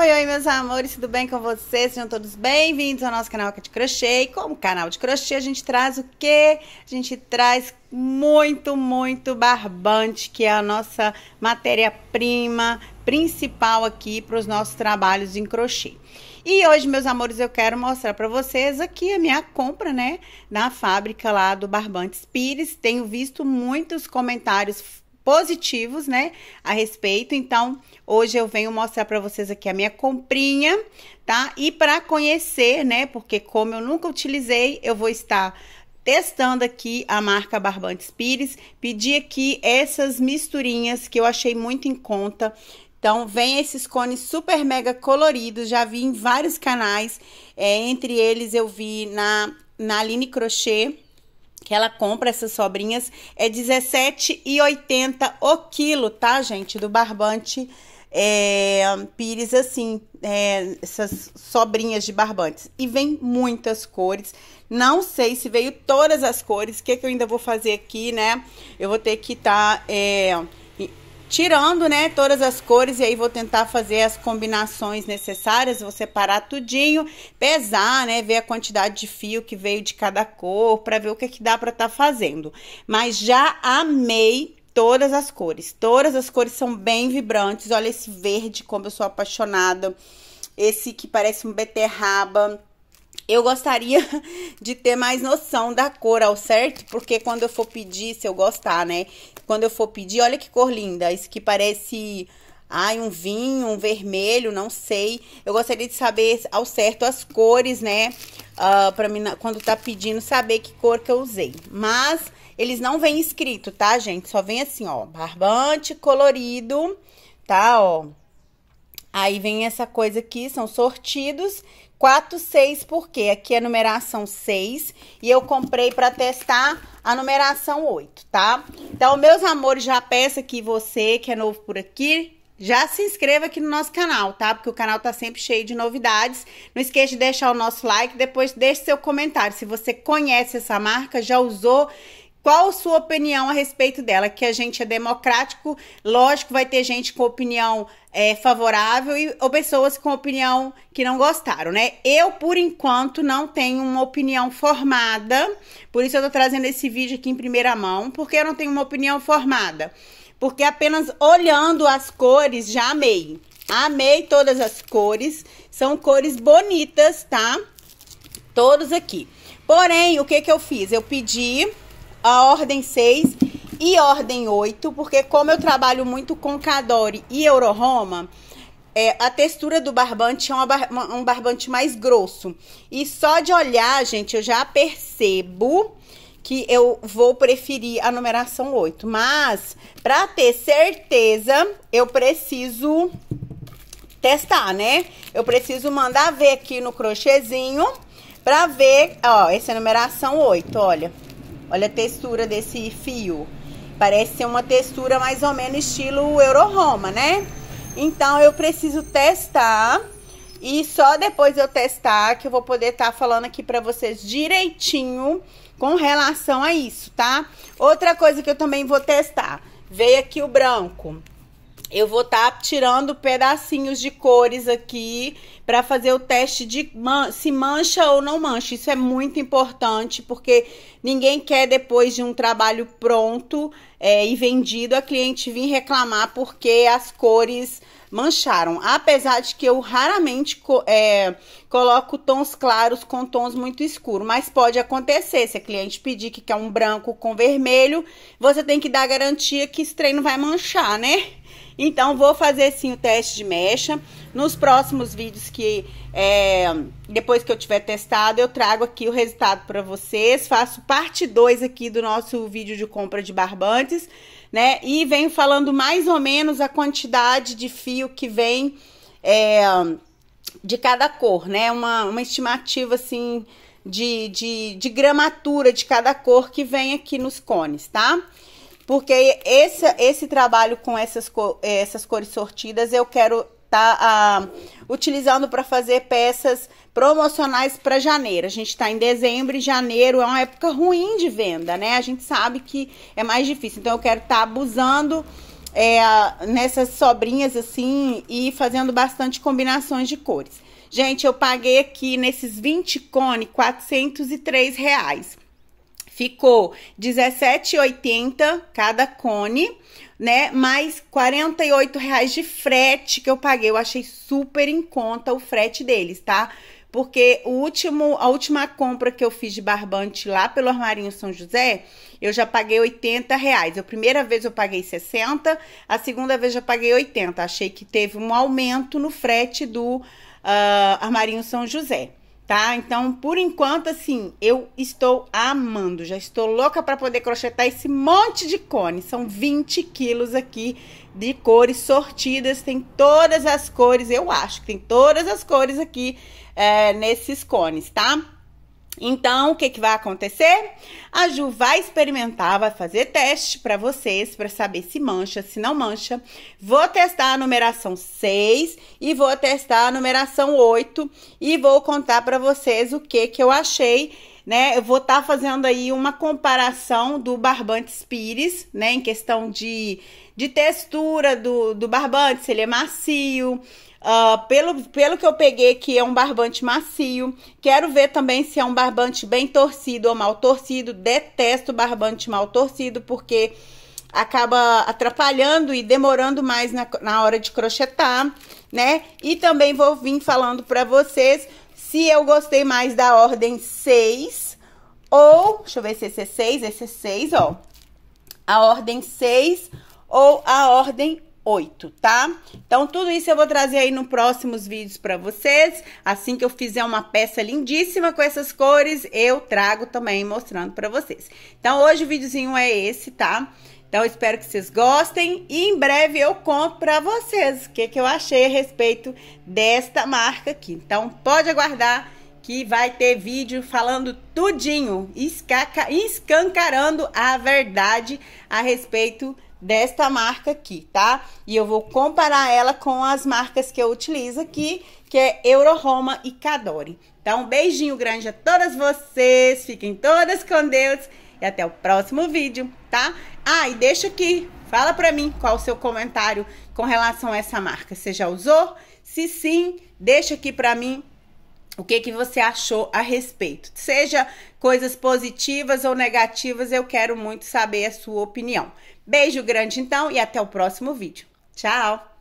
Oi, oi, meus amores, tudo bem com vocês? Sejam todos bem-vindos ao nosso canal aqui de crochê. E como canal de crochê, a gente traz o quê? A gente traz muito, muito barbante, que é a nossa matéria-prima principal aqui para os nossos trabalhos em crochê. E hoje, meus amores, eu quero mostrar para vocês aqui a minha compra, né, na fábrica lá do Barbantes Pires. Tenho visto muitos comentários positivos, né, a respeito. Então, hoje eu venho mostrar para vocês aqui a minha comprinha, tá? E para conhecer, né, porque como eu nunca utilizei, eu vou estar testando aqui a marca Barbantes Pires, pedi aqui essas misturinhas que eu achei muito em conta. Então, vem esses cones super mega coloridos, já vi em vários canais, é, entre eles eu vi na, na Aline Crochê, que ela compra essas sobrinhas é R$17,80 o quilo, tá, gente? Do barbante é, pires assim, é, essas sobrinhas de barbantes. E vem muitas cores. Não sei se veio todas as cores. O que, é que eu ainda vou fazer aqui, né? Eu vou ter que estar tá, é, tirando, né, todas as cores e aí vou tentar fazer as combinações necessárias, vou separar tudinho, pesar, né, ver a quantidade de fio que veio de cada cor, para ver o que é que dá para estar tá fazendo. Mas já amei todas as cores. Todas as cores são bem vibrantes. Olha esse verde como eu sou apaixonada. Esse que parece um beterraba eu gostaria de ter mais noção da cor ao certo, porque quando eu for pedir, se eu gostar, né? Quando eu for pedir, olha que cor linda. Isso que parece, ai, um vinho, um vermelho, não sei. Eu gostaria de saber ao certo as cores, né? Uh, pra mim, quando tá pedindo, saber que cor que eu usei. Mas eles não vêm escrito, tá, gente? Só vem assim, ó, barbante colorido, tá, ó. Aí vem essa coisa aqui, são sortidos 4, 6, porque aqui é numeração 6 e eu comprei para testar a numeração 8, tá? Então, meus amores, já peço aqui você que é novo por aqui, já se inscreva aqui no nosso canal, tá? Porque o canal tá sempre cheio de novidades. Não esqueça de deixar o nosso like, depois deixe seu comentário. Se você conhece essa marca, já usou qual a sua opinião a respeito dela? Que a gente é democrático, lógico, vai ter gente com opinião é, favorável e, ou pessoas com opinião que não gostaram, né? Eu, por enquanto, não tenho uma opinião formada, por isso eu tô trazendo esse vídeo aqui em primeira mão, porque eu não tenho uma opinião formada. Porque apenas olhando as cores já amei. Amei todas as cores, são cores bonitas, tá? Todos aqui. Porém, o que que eu fiz? Eu pedi a ordem 6 e ordem 8, porque como eu trabalho muito com Cadore e Euroroma, é, a textura do barbante é uma, um barbante mais grosso. E só de olhar, gente, eu já percebo que eu vou preferir a numeração 8. Mas, para ter certeza, eu preciso testar, né? Eu preciso mandar ver aqui no crochêzinho para ver, ó, essa é a numeração 8, olha. Olha a textura desse fio. Parece ser uma textura mais ou menos estilo Euro-Roma, né? Então, eu preciso testar. E só depois eu testar que eu vou poder estar tá falando aqui para vocês direitinho com relação a isso, tá? Outra coisa que eu também vou testar. Veio aqui o branco eu vou estar tá tirando pedacinhos de cores aqui para fazer o teste de man se mancha ou não mancha. Isso é muito importante porque ninguém quer depois de um trabalho pronto é, e vendido a cliente vir reclamar porque as cores mancharam. Apesar de que eu raramente é, coloco tons claros com tons muito escuros, mas pode acontecer. Se a cliente pedir que quer um branco com vermelho, você tem que dar garantia que esse trem não vai manchar, né? Então, vou fazer sim o teste de mecha. Nos próximos vídeos que, é, depois que eu tiver testado, eu trago aqui o resultado para vocês. Faço parte 2 aqui do nosso vídeo de compra de barbantes né? E venho falando mais ou menos a quantidade de fio que vem é, de cada cor, né? Uma, uma estimativa assim de, de, de gramatura de cada cor que vem aqui nos cones, tá? Porque esse, esse trabalho com essas, essas cores sortidas eu quero tá ah, utilizando para fazer peças promocionais para janeiro. A gente está em dezembro e janeiro é uma época ruim de venda, né? A gente sabe que é mais difícil. Então eu quero estar tá abusando é, nessas sobrinhas assim e fazendo bastante combinações de cores. Gente, eu paguei aqui nesses 20 cone 403 reais. Ficou 17,80 cada cone, né? Mais 48 reais de frete que eu paguei. Eu achei super em conta o frete deles, tá? Porque o último, a última compra que eu fiz de barbante lá pelo Armarinho São José, eu já paguei 80 reais. A primeira vez eu paguei 60, a segunda vez eu paguei 80. Achei que teve um aumento no frete do uh, Armarinho São José tá? Então, por enquanto, assim, eu estou amando. Já estou louca para poder crochetar esse monte de cone. São 20 quilos aqui de cores sortidas. Tem todas as cores, eu acho que tem todas as cores aqui é, nesses cones, tá? Então, o que, que vai acontecer? A Ju vai experimentar, vai fazer teste para vocês, para saber se mancha, se não mancha. Vou testar a numeração 6 e vou testar a numeração 8 e vou contar para vocês o que, que eu achei né? Eu vou estar tá fazendo aí uma comparação do Barbante Spires, né? Em questão de, de textura do, do barbante, se ele é macio, Uh, pelo, pelo que eu peguei aqui, é um barbante macio. Quero ver também se é um barbante bem torcido ou mal torcido. Detesto barbante mal torcido, porque acaba atrapalhando e demorando mais na, na hora de crochetar, né? E também vou vir falando para vocês se eu gostei mais da ordem 6 ou... Deixa eu ver se esse é 6, esse é 6, ó. A ordem 6 ou a ordem 8, tá? Então, tudo isso eu vou trazer aí nos próximos vídeos para vocês. Assim que eu fizer uma peça lindíssima com essas cores, eu trago também mostrando para vocês. Então, hoje o videozinho é esse, tá? Então, espero que vocês gostem e em breve eu conto para vocês o que, que eu achei a respeito desta marca aqui. Então, pode aguardar que vai ter vídeo falando tudinho, escancarando a verdade a respeito desta marca aqui, tá? E eu vou comparar ela com as marcas que eu utilizo aqui, que é Euroroma e Cadore. Então, um beijinho grande a todas vocês, fiquem todas com Deus e até o próximo vídeo, tá? Ah, e deixa aqui, fala pra mim qual o seu comentário com relação a essa marca. Você já usou? Se sim, deixa aqui pra mim o que, que você achou a respeito. Seja coisas positivas ou negativas, eu quero muito saber a sua opinião. Beijo grande então e até o próximo vídeo. Tchau!